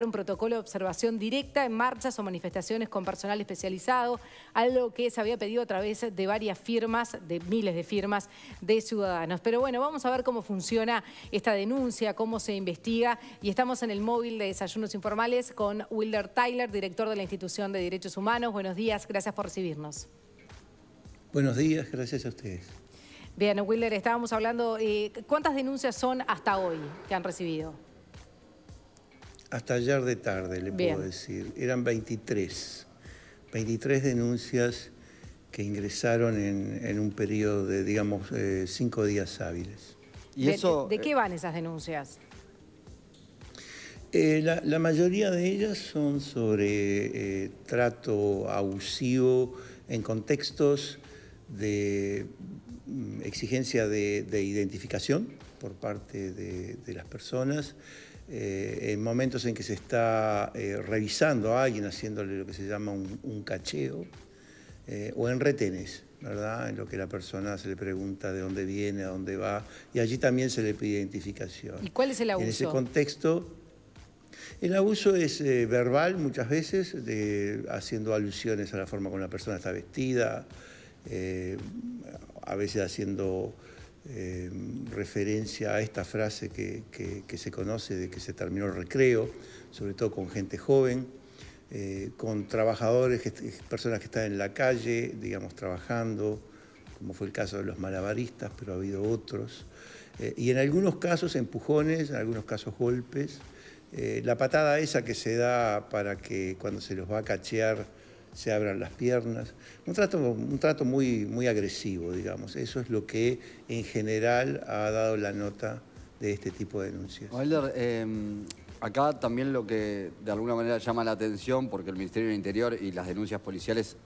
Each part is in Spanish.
un protocolo de observación directa en marchas o manifestaciones con personal especializado, algo que se había pedido a través de varias firmas, de miles de firmas de ciudadanos. Pero bueno, vamos a ver cómo funciona esta denuncia, cómo se investiga y estamos en el móvil de Desayunos Informales con Wilder Tyler, director de la Institución de Derechos Humanos. Buenos días, gracias por recibirnos. Buenos días, gracias a ustedes. Bien, Wilder, estábamos hablando, eh, ¿cuántas denuncias son hasta hoy que han recibido? hasta ayer de tarde, le puedo decir. Eran 23. 23 denuncias que ingresaron en, un periodo de, digamos, eh, cinco días hábiles. ¿De, qué eh, van esas denuncias? Eh, la, mayoría de ellas son sobre trato abusivo en contextos de mm, exigencia de, identificación por parte de las personas, eh, en momentos en que se está eh, revisando a alguien, haciéndole lo que se llama un, cacheo, eh, o en retenes, ¿verdad? En lo que la persona se le pregunta de dónde viene, a dónde va, y allí también se le pide identificación. ¿Y cuál es el abuso? En ese contexto, el abuso es verbal muchas veces, haciendo alusiones a la forma como la persona está vestida, a veces haciendo referencia a esta frase que, se conoce de que se terminó el recreo, sobre todo con gente joven, eh, con trabajadores, personas que están en la calle, digamos, trabajando, como fue el caso de los malabaristas, pero ha habido otros, eh, y en algunos casos empujones, en algunos casos golpes, eh, la patada esa que se da para que cuando se los va a cachear, se abran las piernas. Un trato, un trato muy, muy agresivo, digamos. Eso es lo que en general ha dado la nota de este tipo de denuncias. Wilder, em, acá también lo que de alguna manera llama la atención, porque el Ministerio del Interior y las denuncias policiales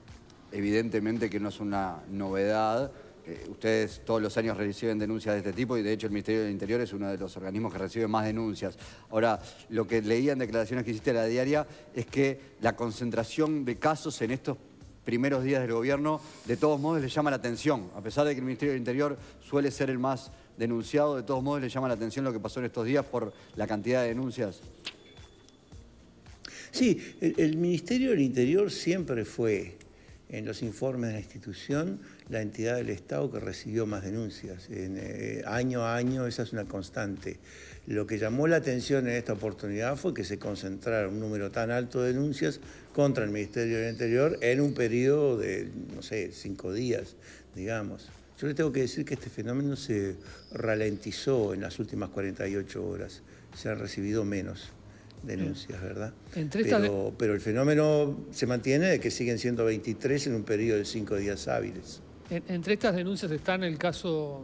evidentemente que no es una novedad, eh, ustedes todos los años reciben denuncias de este tipo y de hecho el Ministerio del Interior es uno de los organismos que recibe más denuncias. Ahora, lo que leía en declaraciones que hiciste a la diaria es que la concentración de casos en estos primeros días del gobierno, de todos modos, les llama la atención. A pesar de que el Ministerio del Interior suele ser el más denunciado, de todos modos, les llama la atención lo que pasó en estos días por la cantidad de denuncias. Sí, el Ministerio del Interior siempre fue, en los informes de la institución, la entidad del Estado que recibió más denuncias. En, eh, año a año esa es una constante. Lo que llamó la atención en esta oportunidad fue que se concentraron un número tan alto de denuncias contra el Ministerio del Interior en un periodo de, no sé, cinco días, digamos. Yo le tengo que decir que este fenómeno se ralentizó en las últimas 48 horas. Se han recibido menos denuncias, ¿verdad? Pero, pero el fenómeno se mantiene de que siguen siendo 23 en un periodo de cinco días hábiles entre estas denuncias están el caso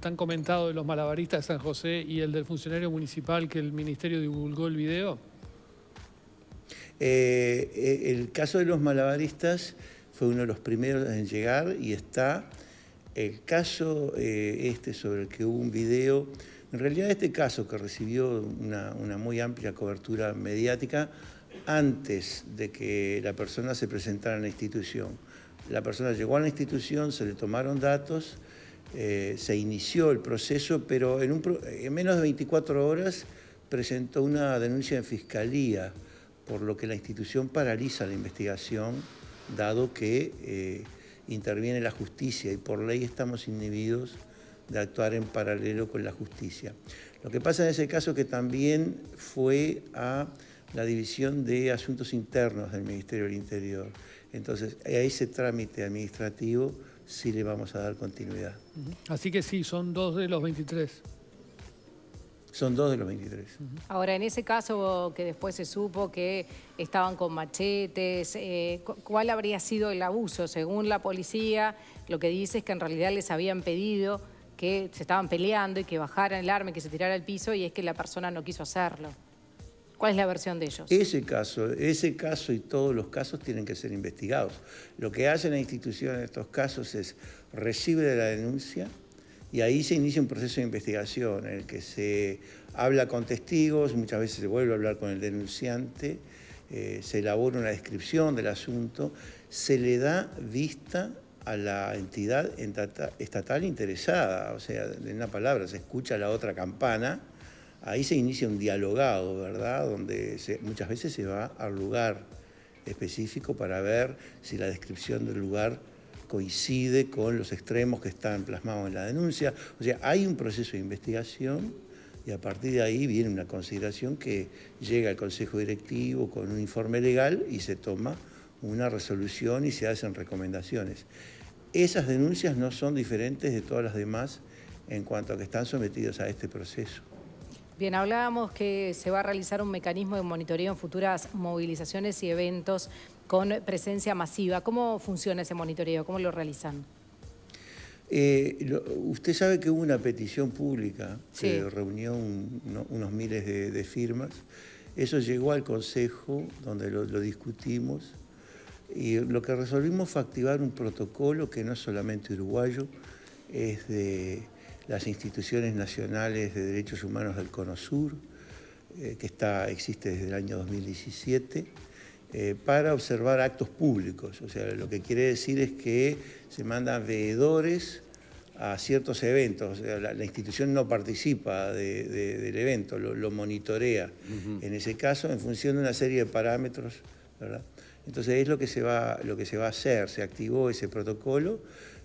tan comentado de los malabaristas de San José y el del funcionario municipal que el ministerio divulgó el video. Eh, eh, el caso de los malabaristas fue uno de los primeros en llegar y está el caso eh, este sobre el que hubo un video. En realidad este caso que recibió una, una muy amplia cobertura mediática antes de que la persona se presentara en la institución la persona llegó a la institución, se le tomaron datos, eh, se inició el proceso, pero en, menos de 24 horas presentó una denuncia en fiscalía, por lo que la institución paraliza la investigación, dado que eh, interviene la justicia y por ley estamos inhibidos de actuar en paralelo con la justicia. Lo que pasa en ese caso es que también fue a la División de Asuntos Internos del Ministerio del Interior entonces, a ese trámite administrativo sí le vamos a dar continuidad. Así que sí, son dos de los 23. Son dos de los 23. Ahora, en ese caso que después se supo que estaban con machetes, eh, ¿cuál habría sido el abuso? Según la policía, lo que dice es que en realidad les habían pedido que se estaban peleando y que bajaran el arma y que se tirara al piso y es que la persona no quiso hacerlo. ¿Cuál es la versión de ellos? Ese caso, ese caso y todos los casos tienen que ser investigados. Lo que hace la institución en estos casos es recibe la denuncia y ahí se inicia un proceso de investigación en el que se habla con testigos, muchas veces se vuelve a hablar con el denunciante, eh, se elabora una descripción del asunto, se le da vista a la entidad estatal interesada, o sea, en una palabra, se escucha la otra campana ahí se inicia un dialogado, ¿verdad? Donde muchas veces se va al lugar específico para ver si la descripción del lugar coincide con los extremos que están plasmados en la denuncia. O sea, hay un proceso de investigación y a partir de ahí viene una consideración que llega al Consejo Directivo con un informe legal y se toma una resolución y se hacen recomendaciones. Esas denuncias no son diferentes de todas las demás en cuanto a que están sometidas a este proceso. Bien, hablábamos que se va a realizar un mecanismo de monitoreo en futuras movilizaciones y eventos con presencia masiva. ¿Cómo funciona ese monitoreo? ¿Cómo lo realizan? Eh, usted sabe que hubo una petición pública que reunió unos miles de, firmas. Eso llegó al Consejo, donde lo, lo, discutimos. Y lo que resolvimos fue activar un protocolo que no es solamente uruguayo, es de las instituciones nacionales de derechos humanos del Cono eh, que está, existe desde el año 2017, eh, para observar actos públicos. O sea, lo que quiere decir es que se mandan veedores a ciertos eventos. O sea, la, institución no participa del evento, lo, monitorea. En ese caso, en función de una serie de parámetros, Entonces es lo que se va, lo que se va a hacer. Se activó ese protocolo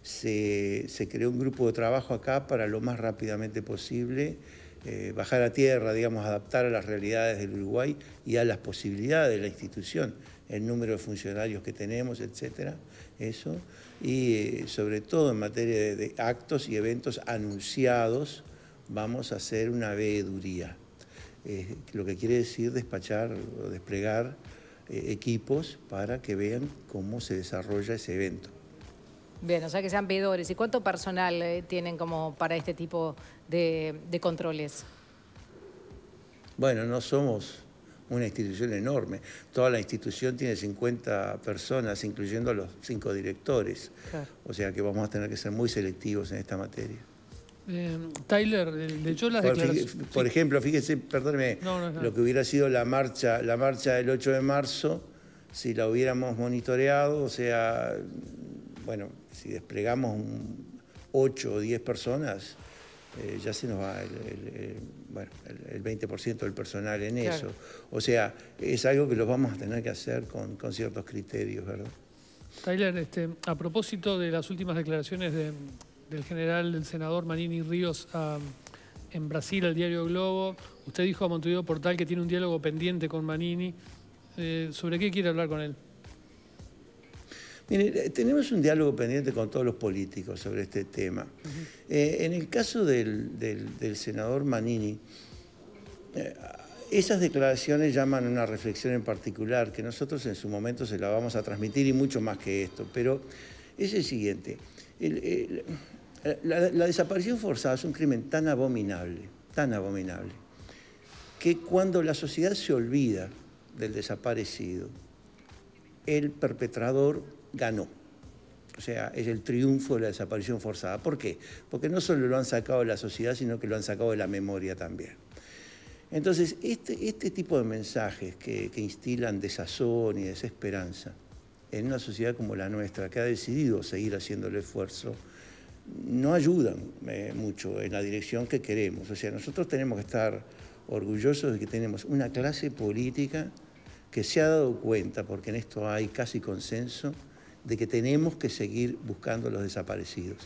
se, se, creó un grupo de trabajo acá para lo más rápidamente posible eh, bajar a tierra, digamos, adaptar a las realidades del Uruguay y a las posibilidades de la institución, el número de funcionarios que tenemos, etcétera, eso, y eh, sobre todo en materia de, actos y eventos anunciados, vamos a hacer una veeduría. Eh, lo que quiere decir despachar o desplegar equipos para que vean cómo se desarrolla ese evento. Bien, o sea que sean veedores. ¿Y cuánto personal eh, tienen como para este tipo de, controles? Bueno, no somos una institución enorme. Toda la institución tiene 50 personas, incluyendo los cinco directores. O sea que vamos a tener que ser muy selectivos en esta materia. Em, Tyler, de hecho las por, Por ejemplo, fíjese, perdóneme, lo que hubiera sido la marcha, la marcha del 8 de marzo, si la hubiéramos monitoreado, o sea, bueno, si desplegamos 8 o 10 personas, eh, ya se nos va el, 20% del personal en eso. O sea, es algo que los vamos a tener que hacer con, con ciertos criterios, ¿verdad? Tyler, este, a propósito de las últimas declaraciones del general, del senador Manini Ríos ah, en Brasil, al diario Globo, usted dijo a Montevideo Portal que tiene un diálogo pendiente con Manini. Eh, ¿Sobre qué quiere hablar con él? Eh, tenemos un diálogo pendiente con todos los políticos sobre este tema. Eh, en el caso del, senador Manini, eh, esas declaraciones llaman una reflexión en particular que nosotros en su momento se la vamos a transmitir y mucho más que esto, pero es el siguiente. la, desaparición forzada es un crimen tan abominable, tan abominable, que cuando la sociedad se olvida del desaparecido, el perpetrador ganó. O sea, es el triunfo de la desaparición forzada. ¿Por qué? Porque no solo lo han sacado de la sociedad, sino que lo han sacado de la memoria también. Entonces, este, este tipo de mensajes que, instilan desazón y desesperanza en una sociedad como la nuestra, que ha decidido seguir haciendo el esfuerzo, no ayudan eh, mucho en la dirección que queremos. O sea, nosotros tenemos que estar orgullosos de que tenemos una clase política que se ha dado cuenta, porque en esto hay casi consenso, de que tenemos que seguir buscando a los desaparecidos.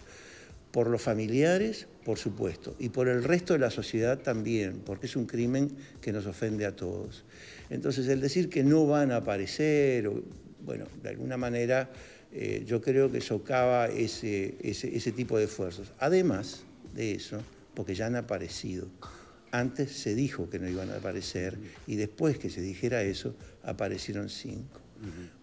Por los familiares, por supuesto, y por el resto de la sociedad también, porque es un crimen que nos ofende a todos. Entonces, el decir que no van a aparecer, o, bueno, de alguna manera eh, yo creo que socava ese, ese tipo de esfuerzos. Además de eso, porque ya han aparecido. Antes se dijo que no iban a aparecer y después que se dijera eso, aparecieron cinco.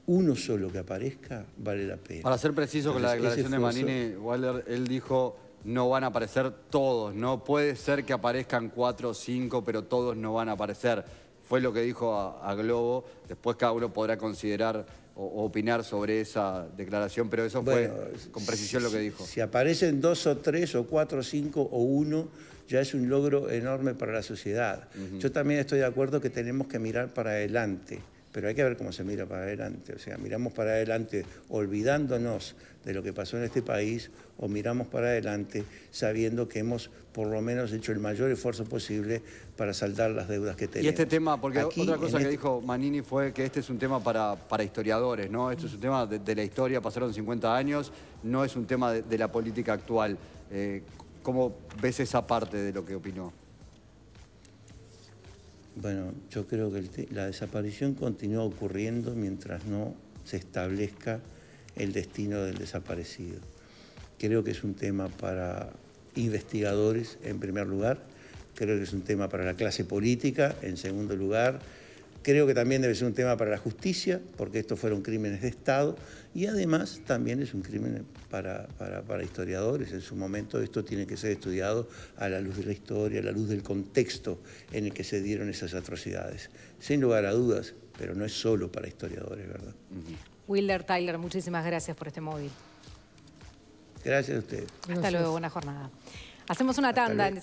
Uno solo que aparezca vale la pena. Para ser preciso con la declaración de Manini, Waller él dijo no van a aparecer todos, ¿no? Puede ser que aparezcan cuatro o cinco, pero todos no van a aparecer. Fue lo que dijo a, a Globo. Después cada uno podrá considerar o, opinar sobre esa declaración, pero eso fue con precisión lo que dijo. Si aparecen dos o tres o cuatro o cinco o uno, ya es un logro enorme para la sociedad. Yo también estoy de acuerdo que tenemos que mirar para adelante pero hay que ver cómo se mira para adelante. O sea, miramos para adelante olvidándonos de lo que pasó en este país o miramos para adelante sabiendo que hemos por lo menos hecho el mayor esfuerzo posible para saldar las deudas que tenemos. Y este tema, porque otra cosa que este dijo Manini fue que este es un tema para, para historiadores, ¿no? Esto es un tema de, la historia, pasaron 50 años, no es un tema de, la política actual. Eh, ¿Cómo ves esa parte de lo que opinó? Bueno, yo creo que la desaparición continúa ocurriendo mientras no se establezca el destino del desaparecido. Creo que es un tema para investigadores en primer lugar, creo que es un tema para la clase política en segundo lugar, Creo que también debe ser un tema para la justicia, porque estos fueron crímenes de Estado y además también es un crimen para, para, historiadores. En su momento esto tiene que ser estudiado a la luz de la historia, a la luz del contexto en el que se dieron esas atrocidades. Sin lugar a dudas, pero no es solo para historiadores, ¿verdad? Wilder Tyler, muchísimas gracias por este móvil. Gracias a usted. Hasta luego, buena jornada. Hacemos una tanda en desayuno.